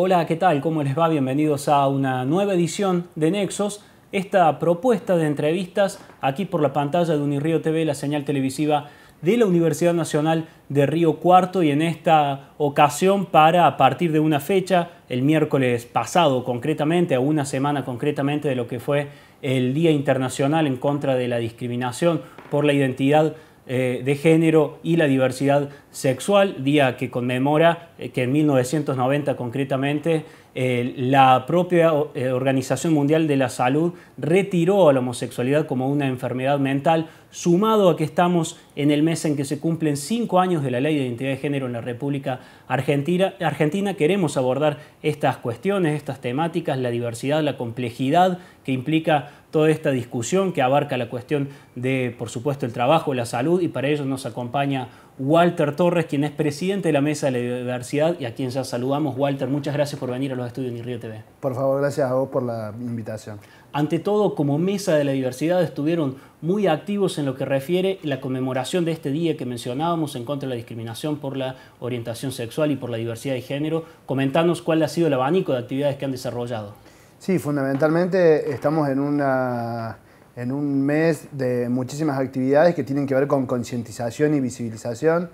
Hola, ¿qué tal? ¿Cómo les va? Bienvenidos a una nueva edición de Nexos. Esta propuesta de entrevistas aquí por la pantalla de Unirío TV, la señal televisiva de la Universidad Nacional de Río Cuarto y en esta ocasión para a partir de una fecha, el miércoles pasado concretamente, a una semana concretamente de lo que fue el Día Internacional en contra de la discriminación por la identidad eh, de género y la diversidad sexual, día que conmemora eh, que en 1990 concretamente eh, la propia Organización Mundial de la Salud retiró a la homosexualidad como una enfermedad mental, sumado a que estamos en el mes en que se cumplen cinco años de la ley de identidad de género en la República Argentina, Argentina queremos abordar estas cuestiones, estas temáticas, la diversidad, la complejidad que implica toda esta discusión que abarca la cuestión de, por supuesto, el trabajo, la salud, y para ello nos acompaña Walter Torres, quien es presidente de la Mesa de la Diversidad y a quien ya saludamos. Walter, muchas gracias por venir a los estudios de Río TV. Por favor, gracias a vos por la invitación. Ante todo, como Mesa de la Diversidad estuvieron muy activos en lo que refiere la conmemoración de este día que mencionábamos en contra de la discriminación por la orientación sexual y por la diversidad de género. Comentanos cuál ha sido el abanico de actividades que han desarrollado. Sí, fundamentalmente estamos en, un mes de muchísimas actividades que tienen que ver con concientización y visibilización,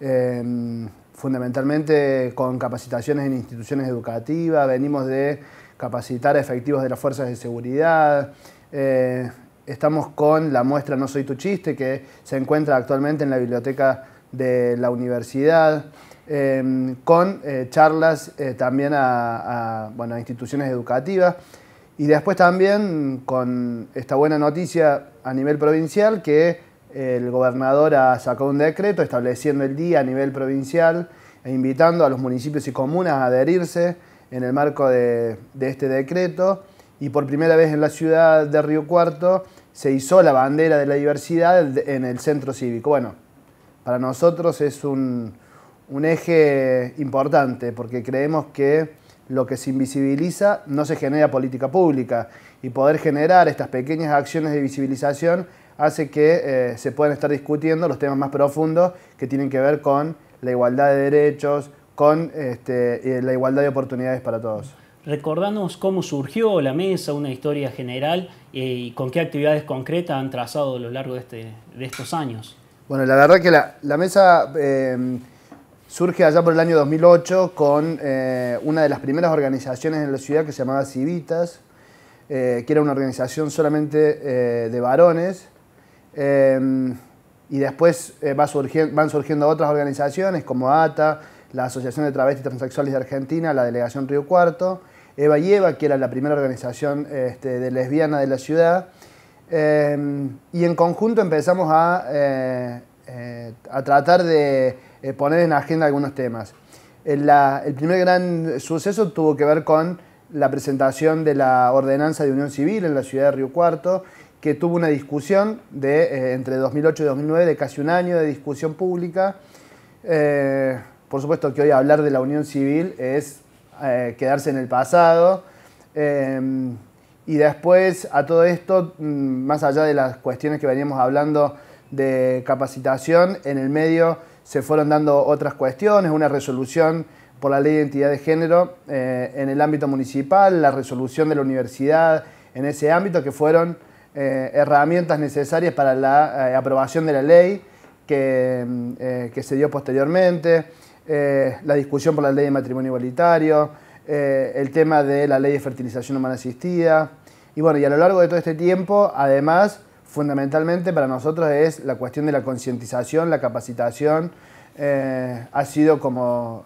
em, fundamentalmente con capacitaciones en instituciones educativas, venimos de capacitar a efectivos de las fuerzas de seguridad, eh, estamos con la muestra No Soy Tu Chiste, que se encuentra actualmente en la biblioteca de la universidad. Em, con eh, charlas eh, también a, instituciones educativas. Y después también con esta buena noticia a nivel provincial que eh, el gobernador sacó un decreto estableciendo el día a nivel provincial e invitando a los municipios y comunas a adherirse en el marco de, de, este decreto. Y por primera vez en la ciudad de Río Cuarto se hizo la bandera de la diversidad en el centro cívico. Bueno, para nosotros es un, un eje importante, porque creemos que lo que se invisibiliza no se genera política pública y poder generar estas pequeñas acciones de visibilización hace que eh, se puedan estar discutiendo los temas más profundos que tienen que ver con la igualdad de derechos, con este, eh, la igualdad de oportunidades para todos. Recordanos cómo surgió la mesa, una historia general eh, y con qué actividades concretas han trazado a lo largo de, este, estos años. Bueno, la verdad que la, mesa surge allá por el año 2008 con eh, una de las primeras organizaciones en la ciudad que se llamaba Civitas, eh, que era una organización solamente eh, de varones. Em, y después van surgiendo otras organizaciones como ATA, la Asociación de Travestis Transexuales de Argentina, la Delegación Río Cuarto, Eva y Eva, que era la primera organización este, de lesbiana de la ciudad. Em, y en conjunto empezamos a, a tratar de eh, poner en agenda algunos temas. El, primer gran suceso tuvo que ver con la presentación de la ordenanza de unión civil en la ciudad de Río Cuarto, que tuvo una discusión de, eh, entre 2008 y 2009 de casi un año de discusión pública. Eh, por supuesto que hoy hablar de la unión civil es quedarse en el pasado. y después a todo esto, mm, más allá de las cuestiones que veníamos hablando de capacitación, en el medio se fueron dando otras cuestiones, una resolución por la ley de identidad de género eh, en el ámbito municipal, la resolución de la universidad en ese ámbito, que fueron eh, herramientas necesarias para la eh, aprobación de la ley que, mm, que se dio posteriormente, la discusión por la ley de matrimonio igualitario, el tema de la ley de fertilización humana asistida. Y bueno, y a lo largo de todo este tiempo, además, fundamentalmente para nosotros es la cuestión de la concientización, la capacitación, eh, ha sido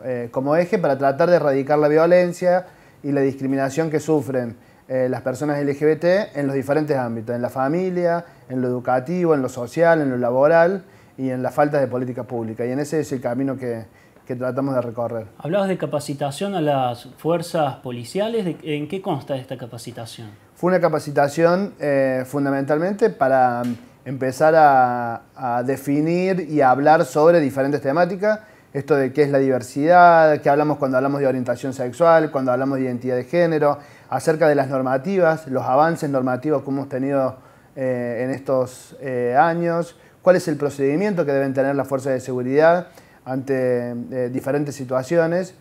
eh, como, eje para tratar de erradicar la violencia y la discriminación que sufren eh, las personas LGBT en los diferentes ámbitos, en la familia, en lo educativo, en lo social, en lo laboral y en la falta de política pública. Y en ese es el camino que, que tratamos de recorrer. Hablabas de capacitación a las fuerzas policiales, ¿en qué consta esta capacitación? una capacitación eh, fundamentalmente para empezar a, definir y hablar sobre diferentes temáticas, esto de qué es la diversidad, qué hablamos cuando hablamos de orientación sexual, cuando hablamos de identidad de género, acerca de las normativas, los avances normativos que hemos tenido eh, en estos eh, años, cuál es el procedimiento que deben tener las fuerzas de seguridad ante diferentes situaciones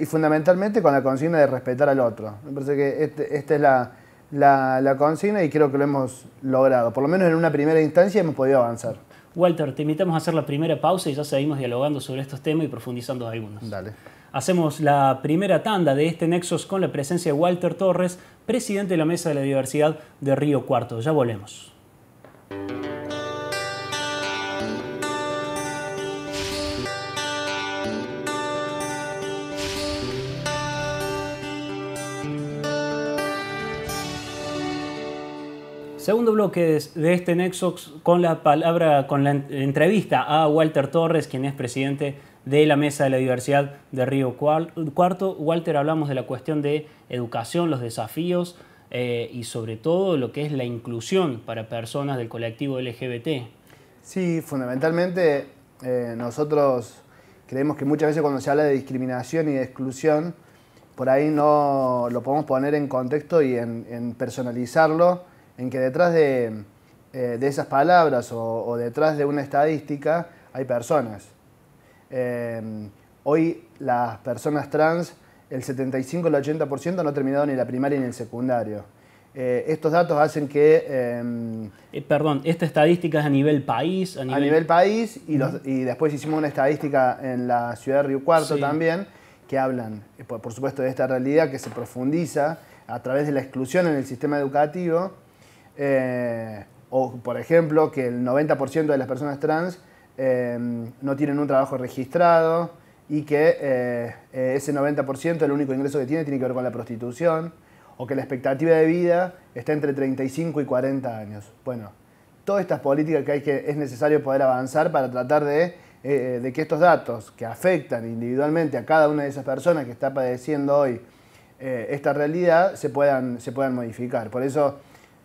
y fundamentalmente con la consigna de respetar al otro. Me parece que este, esta es la, la, consigna y creo que lo hemos logrado. Por lo menos en una primera instancia hemos podido avanzar. Walter, te invitamos a hacer la primera pausa y ya seguimos dialogando sobre estos temas y profundizando algunos. Dale. Hacemos la primera tanda de este Nexos con la presencia de Walter Torres, presidente de la Mesa de la Diversidad de Río Cuarto. Ya volvemos. segundo bloque de este Nexox con la palabra, con la entrevista a Walter Torres, quien es presidente de la Mesa de la Diversidad de Río Cuarto. Walter, hablamos de la cuestión de educación, los desafíos eh, y sobre todo lo que es la inclusión para personas del colectivo LGBT. Sí, fundamentalmente eh, nosotros creemos que muchas veces cuando se habla de discriminación y de exclusión, por ahí no lo podemos poner en contexto y en personalizarlo en que detrás de, eh, esas palabras o, detrás de una estadística hay personas. Eh, hoy las personas trans, el 75 el 80% no ha terminado ni la primaria ni el secundario. Eh, estos datos hacen que... Em, perdón, esta estadística es a nivel país. A nivel, país y, después hicimos una estadística en la ciudad de Río Cuarto también, que hablan, por, supuesto, de esta realidad que se profundiza a través de la exclusión en el sistema educativo eh, o, por ejemplo, que el 90% de las personas trans em, no tienen un trabajo registrado y que eh, eh, ese 90% el único ingreso que tiene tiene que ver con la prostitución, o que la expectativa de vida está entre 35 y 40 años. Bueno, todas estas políticas que, hay que es necesario poder avanzar para tratar de, de que estos datos que afectan individualmente a cada una de esas personas que está padeciendo hoy esta realidad se puedan, se puedan modificar. Por eso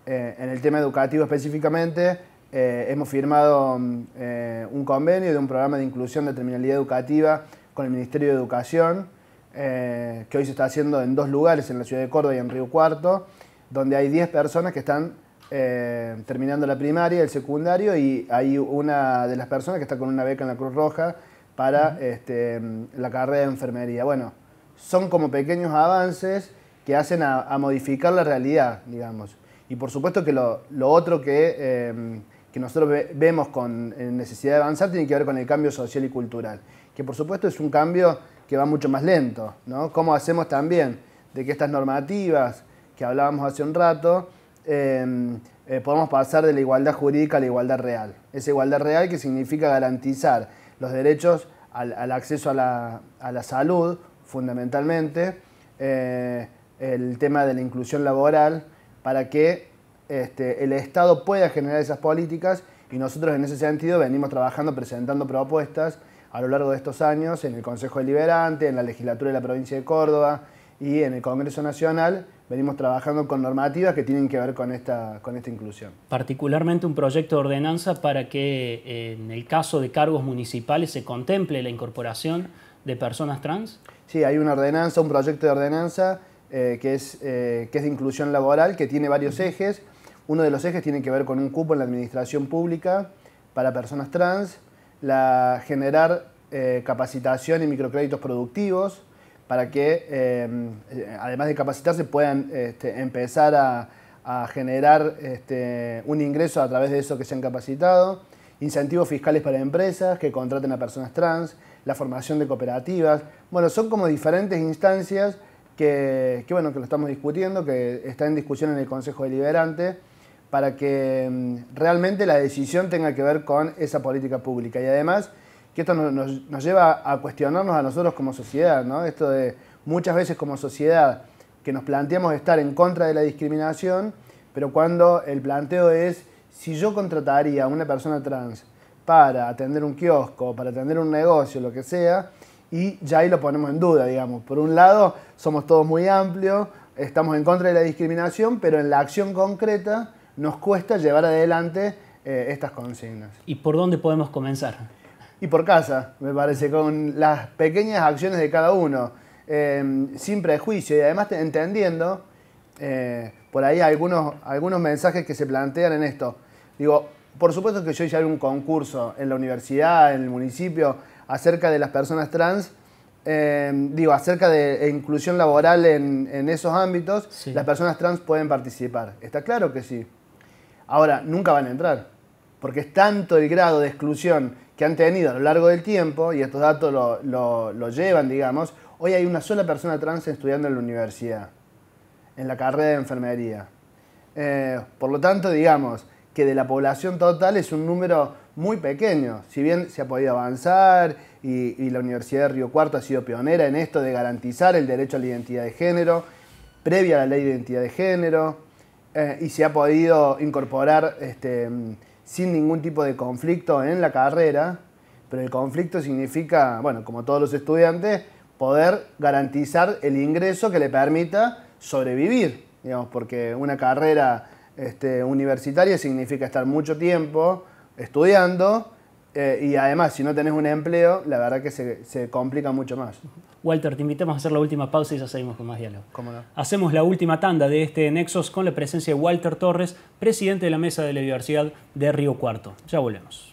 eh, en el tema educativo específicamente, eh, hemos firmado eh, un convenio de un programa de inclusión de terminalidad educativa con el Ministerio de Educación, que hoy se está haciendo en dos lugares, en la ciudad de Córdoba y en Río Cuarto, donde hay 10 personas que están terminando la primaria, y el secundario, y hay una de las personas que está con una beca en la Cruz Roja para este, la carrera de enfermería. Bueno, son como pequeños avances que hacen a modificar la realidad, digamos. Y por supuesto que lo, otro que, em, que nosotros vemos con necesidad de avanzar tiene que ver con el cambio social y cultural, que por supuesto es un cambio que va mucho más lento. ¿no? ¿Cómo hacemos también de que estas normativas que hablábamos hace un rato, em, eh, podamos podemos pasar de la igualdad jurídica a la igualdad real? Esa igualdad real que significa garantizar los derechos al, acceso a la, salud, fundamentalmente, eh, el tema de la inclusión laboral, para que este, el Estado pueda generar esas políticas y nosotros en ese sentido venimos trabajando, presentando propuestas a lo largo de estos años en el Consejo Deliberante, en la legislatura de la provincia de Córdoba y en el Congreso Nacional, venimos trabajando con normativas que tienen que ver con esta, con esta inclusión. Particularmente un proyecto de ordenanza para que en el caso de cargos municipales se contemple la incorporación de personas trans. Sí, hay una ordenanza, un proyecto de ordenanza eh, eh, que, es, de inclusión laboral, que tiene varios ejes. Uno de los ejes tiene que ver con un cupo en la administración pública para personas trans, la, generar eh, capacitación y microcréditos productivos para que, además de capacitarse, puedan este, empezar a, generar este, un ingreso a través de eso que se han capacitado, incentivos fiscales para empresas que contraten a personas trans, la formación de cooperativas. Bueno, son como diferentes instancias que, bueno, que lo estamos discutiendo, que está en discusión en el Consejo Deliberante, para que mm, realmente la decisión tenga que ver con esa política pública. Y además, que esto nos, lleva a cuestionarnos a nosotros como sociedad, ¿no? Esto de muchas veces como sociedad que nos planteamos estar en contra de la discriminación, pero cuando el planteo es, si yo contrataría a una persona trans para atender un kiosco, para atender un negocio, lo que sea, y ya ahí lo ponemos en duda, digamos. Por un lado, somos todos muy amplios, estamos en contra de la discriminación, pero en la acción concreta nos cuesta llevar adelante eh, estas consignas. ¿Y por dónde podemos comenzar? Y por casa, me parece, con las pequeñas acciones de cada uno, em, sin prejuicio y además entendiendo eh, por ahí algunos, algunos mensajes que se plantean en esto. Digo, por supuesto que yo hice algún concurso en la universidad, en el municipio, acerca de las personas trans, em, digo, acerca de inclusión laboral en, esos ámbitos, las personas trans pueden participar. Está claro que sí. Ahora, nunca van a entrar, porque es tanto el grado de exclusión que han tenido a lo largo del tiempo, y estos datos lo, llevan, digamos, hoy hay una sola persona trans estudiando en la universidad, en la carrera de enfermería. Eh, por lo tanto, digamos que de la población total es un número muy pequeño. Si bien se ha podido avanzar y, la Universidad de Río Cuarto ha sido pionera en esto de garantizar el derecho a la identidad de género, previa a la ley de identidad de género, eh, y se ha podido incorporar este, sin ningún tipo de conflicto en la carrera, pero el conflicto significa, bueno, como todos los estudiantes, poder garantizar el ingreso que le permita sobrevivir, digamos, porque una carrera este, universitaria significa estar mucho tiempo, estudiando eh, y además si no tenés un empleo, la verdad que se, se complica mucho más. Walter, te invitamos a hacer la última pausa y ya seguimos con más diálogo. ¿Cómo no? Hacemos la última tanda de este Nexos con la presencia de Walter Torres, presidente de la Mesa de la Universidad de Río Cuarto. Ya volvemos.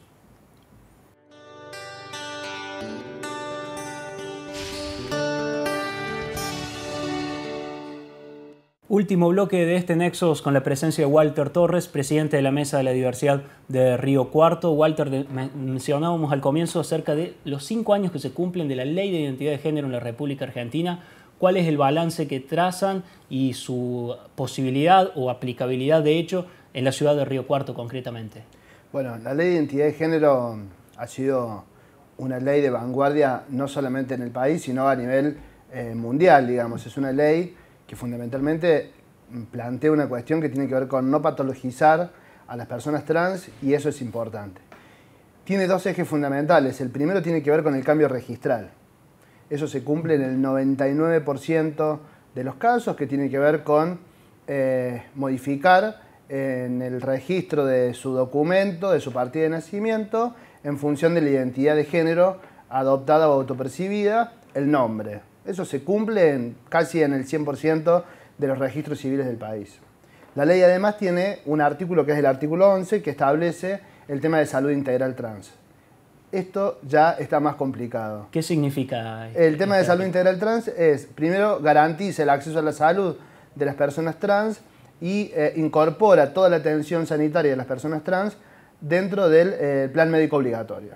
Último bloque de este Nexos con la presencia de Walter Torres, presidente de la Mesa de la Diversidad de Río Cuarto. Walter, mencionábamos al comienzo acerca de los cinco años que se cumplen de la Ley de Identidad de Género en la República Argentina. ¿Cuál es el balance que trazan y su posibilidad o aplicabilidad, de hecho, en la ciudad de Río Cuarto concretamente? Bueno, la Ley de Identidad de Género ha sido una ley de vanguardia no solamente en el país, sino a nivel eh, mundial, digamos. Es una ley que fundamentalmente plantea una cuestión que tiene que ver con no patologizar a las personas trans y eso es importante. Tiene dos ejes fundamentales. El primero tiene que ver con el cambio registral. Eso se cumple en el 99% de los casos que tiene que ver con eh, modificar en el registro de su documento, de su partida de nacimiento, en función de la identidad de género adoptada o autopercibida, el nombre. Eso se cumple en, casi en el 100% de los registros civiles del país. La ley además tiene un artículo que es el artículo 11 que establece el tema de salud integral trans. Esto ya está más complicado. ¿Qué significa? El tema de este salud integral trans es, primero, garantiza el acceso a la salud de las personas trans y eh, incorpora toda la atención sanitaria de las personas trans dentro del eh, plan médico obligatorio.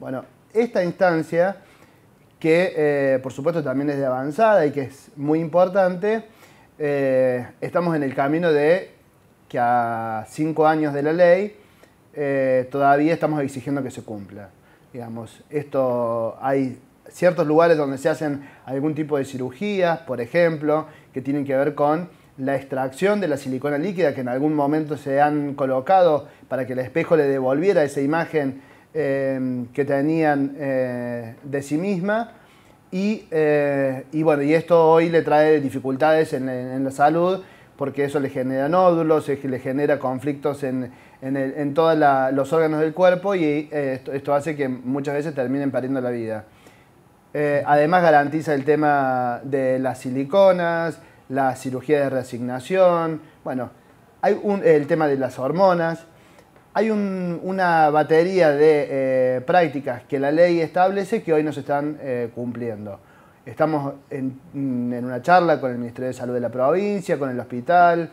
Bueno, esta instancia que eh, por supuesto también es de avanzada y que es muy importante, eh, estamos en el camino de que a cinco años de la ley eh, todavía estamos exigiendo que se cumpla. Digamos, esto hay ciertos lugares donde se hacen algún tipo de cirugías, por ejemplo, que tienen que ver con la extracción de la silicona líquida que en algún momento se han colocado para que el espejo le devolviera esa imagen Em, que tenían eh, de sí misma. Eh, y, bueno, y esto hoy le trae dificultades en, la salud porque eso le genera nódulos, le genera conflictos en, en, todos los órganos del cuerpo y eh, esto, hace que muchas veces terminen perdiendo la vida. además garantiza el tema de las siliconas, la cirugía de resignación, bueno, hay el tema de las hormonas, hay una batería de eh, prácticas que la ley establece que hoy no se están eh, cumpliendo. Estamos mm, en, una charla con el Ministerio de Salud de la provincia, con el hospital,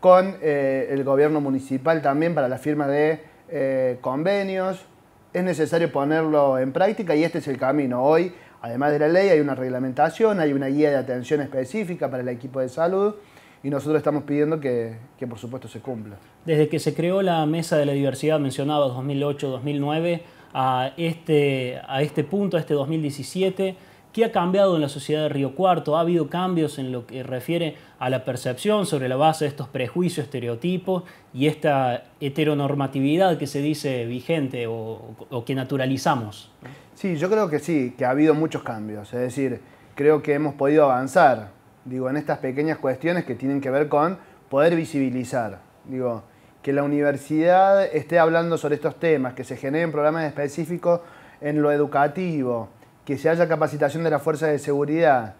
con eh, el gobierno municipal también para la firma de convenios. Es necesario ponerlo en práctica y este es el camino. Hoy, además de la ley, hay una reglamentación, hay una guía de atención específica para el equipo de salud y nosotros estamos pidiendo que, que, por supuesto se cumpla. Desde que se creó la Mesa de la Diversidad, mencionada, 2008-2009, a este, a este punto, a este 2017, ¿qué ha cambiado en la sociedad de Río Cuarto? ¿Ha habido cambios en lo que refiere a la percepción sobre la base de estos prejuicios, estereotipos y esta heteronormatividad que se dice vigente o, o que naturalizamos? Sí, yo creo que sí, que ha habido muchos cambios, es decir, creo que hemos podido avanzar digo, en estas pequeñas cuestiones que tienen que ver con poder visibilizar, digo, que la universidad esté hablando sobre estos temas, que se generen programas específicos en lo educativo, que se haya capacitación de las fuerzas de seguridad,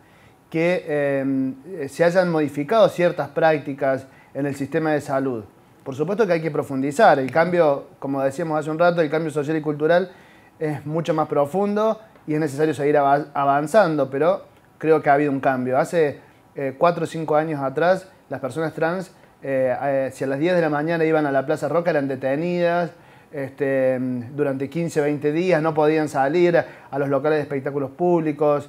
que em, se hayan modificado ciertas prácticas en el sistema de salud. Por supuesto que hay que profundizar, el cambio, como decíamos hace un rato, el cambio social y cultural es mucho más profundo y es necesario seguir avanzando, pero creo que ha habido un cambio. Hace eh, cuatro o cinco años atrás, las personas trans, eh, eh, si a las 10 de la mañana iban a la Plaza Roca, eran detenidas. Este, durante 15, o 20 días no podían salir a los locales de espectáculos públicos.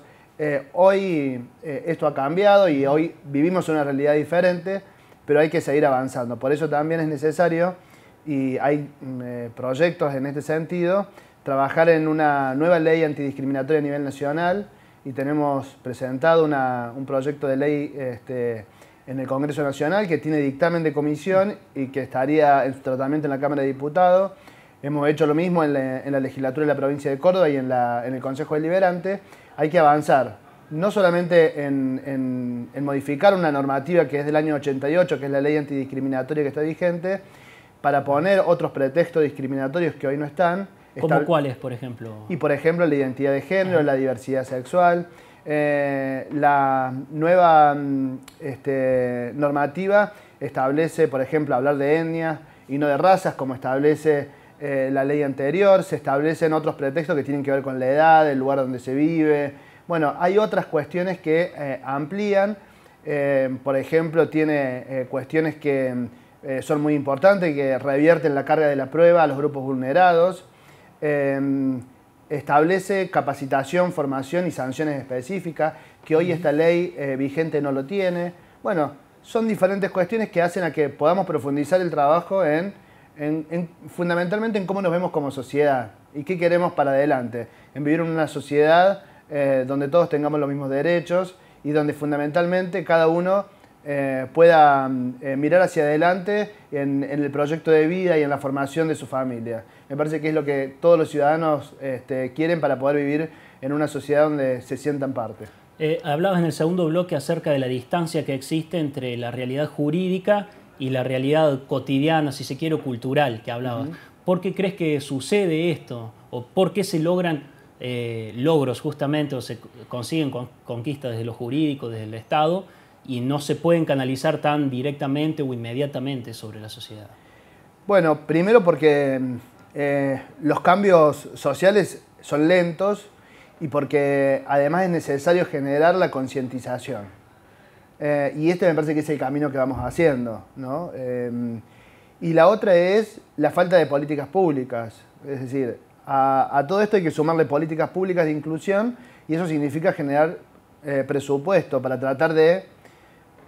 hoy esto ha cambiado y hoy vivimos una realidad diferente, pero hay que seguir avanzando. Por eso también es necesario, y hay mm, proyectos en este sentido, trabajar en una nueva ley antidiscriminatoria a nivel nacional y tenemos presentado un proyecto de ley este, en el Congreso Nacional que tiene dictamen de comisión y que estaría en tratamiento en la Cámara de Diputados. Hemos hecho lo mismo en la, legislatura de la provincia de Córdoba y en, el Consejo Deliberante. Hay que avanzar, no solamente en, en, modificar una normativa que es del año 88, que es la ley antidiscriminatoria que está vigente, para poner otros pretextos discriminatorios que hoy no están, ¿Cómo cuáles, por ejemplo? Y por ejemplo, la identidad de género, la diversidad sexual, eh, la nueva mm, este, normativa establece, por ejemplo, hablar de etnia y no de razas, como establece eh, la ley anterior, se establecen otros pretextos que tienen que ver con la edad, el lugar donde se vive. Bueno, hay otras cuestiones que eh, amplían, por ejemplo, tiene cuestiones que mm, son muy importantes, que revierten la carga de la prueba a los grupos vulnerados, Em, establece capacitación, formación y sanciones específicas, que hoy esta ley eh, vigente no lo tiene. Bueno, son diferentes cuestiones que hacen a que podamos profundizar el trabajo en, fundamentalmente en cómo nos vemos como sociedad y qué queremos para adelante, en vivir en una sociedad eh, donde todos tengamos los mismos derechos y donde fundamentalmente cada uno eh, pueda mm, eh, mirar hacia adelante en, el proyecto de vida y en la formación de su familia. Me parece que es lo que todos los ciudadanos este, quieren para poder vivir en una sociedad donde se sientan parte. Eh, hablabas en el segundo bloque acerca de la distancia que existe entre la realidad jurídica y la realidad cotidiana, si se quiere, cultural que hablabas. ¿Por qué crees que sucede esto? ¿O por qué se logran logros justamente o se consiguen conquistas desde lo jurídico, desde el Estado? y no se pueden canalizar tan directamente o inmediatamente sobre la sociedad? Bueno, primero porque eh, los cambios sociales son lentos y porque además es necesario generar la concientización. Eh, y este me parece que es el camino que vamos haciendo. Eh, y la otra es la falta de políticas públicas. Es decir, a, todo esto hay que sumarle políticas públicas de inclusión y eso significa generar presupuesto para tratar de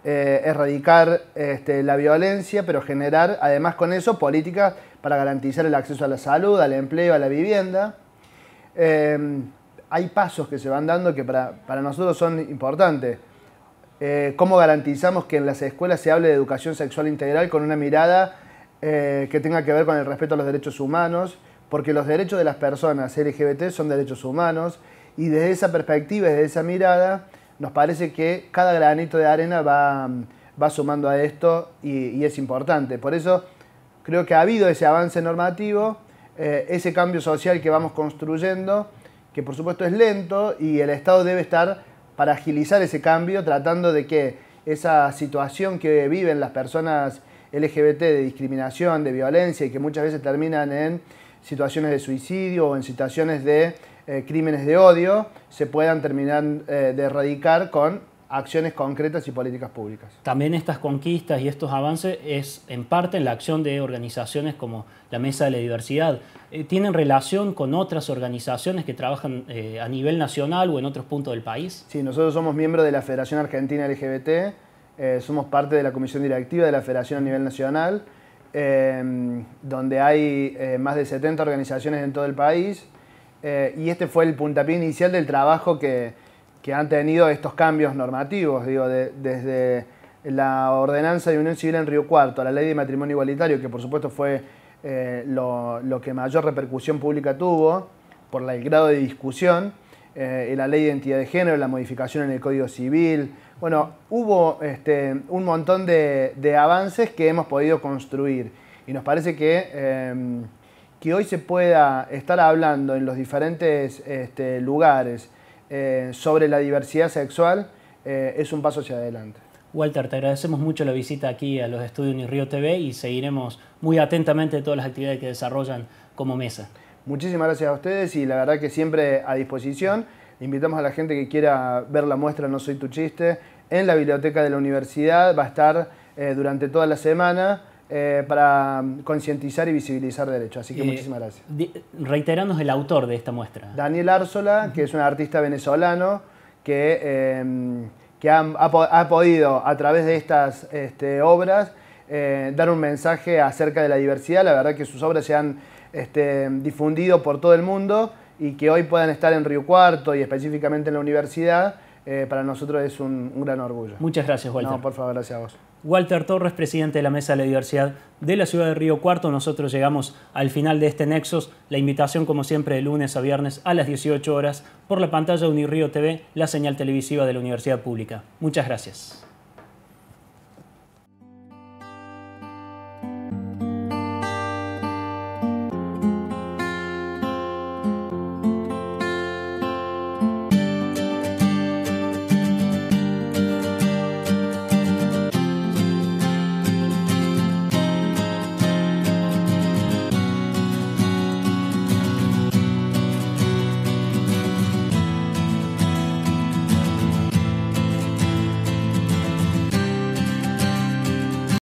eh, erradicar este, la violencia, pero generar además con eso políticas para garantizar el acceso a la salud, al empleo, a la vivienda. Em, hay pasos que se van dando que para, nosotros son importantes. Eh, ¿Cómo garantizamos que en las escuelas se hable de educación sexual integral con una mirada eh, que tenga que ver con el respeto a los derechos humanos? Porque los derechos de las personas LGBT son derechos humanos y desde esa perspectiva, desde esa mirada, nos parece que cada granito de arena va, sumando a esto y, es importante. Por eso creo que ha habido ese avance normativo, eh, ese cambio social que vamos construyendo, que por supuesto es lento y el Estado debe estar para agilizar ese cambio, tratando de que esa situación que viven las personas LGBT de discriminación, de violencia y que muchas veces terminan en situaciones de suicidio o en situaciones de eh, crímenes de odio se puedan terminar eh, de erradicar con acciones concretas y políticas públicas. También estas conquistas y estos avances es en parte en la acción de organizaciones como la Mesa de la Diversidad. Eh, ¿Tienen relación con otras organizaciones que trabajan a nivel nacional o en otros puntos del país? Sí, nosotros somos miembros de la Federación Argentina LGBT, somos parte de la Comisión Directiva de la Federación a nivel nacional, donde hay más de 70 organizaciones en todo el país eh, y este fue el puntapié inicial del trabajo que, han tenido estos cambios normativos, digo, desde la ordenanza de unión civil en Río Cuarto a la ley de matrimonio igualitario, que por supuesto fue eh, lo, que mayor repercusión pública tuvo por el grado de discusión, eh, la ley de identidad de género, la modificación en el Código Civil. Bueno, hubo este, un montón de, de, avances que hemos podido construir y nos parece que em, que hoy se pueda estar hablando en los diferentes este, lugares eh, sobre la diversidad sexual eh, es un paso hacia adelante. Walter, te agradecemos mucho la visita aquí a los estudios Río TV y seguiremos muy atentamente todas las actividades que desarrollan como mesa. Muchísimas gracias a ustedes y la verdad que siempre a disposición. Invitamos a la gente que quiera ver la muestra No Soy Tu Chiste en la biblioteca de la universidad. Va a estar eh, durante toda la semana. Eh, para mm, concientizar y visibilizar derechos. Así que eh, muchísimas gracias. Reiteranos el autor de esta muestra. Daniel Arzola que es un artista venezolano que, em, que ha, ha, podido, a través de estas este, obras, eh, dar un mensaje acerca de la diversidad. La verdad que sus obras se han este, difundido por todo el mundo y que hoy puedan estar en Río Cuarto y específicamente en la universidad, para nosotros es un, un, gran orgullo. Muchas gracias, Walter. No, por favor, gracias a vos. Walter Torres, presidente de la Mesa de la Diversidad de la ciudad de Río Cuarto. Nosotros llegamos al final de este Nexos. La invitación, como siempre, de lunes a viernes a las 18 horas por la pantalla de Unirío TV, la señal televisiva de la Universidad Pública. Muchas gracias.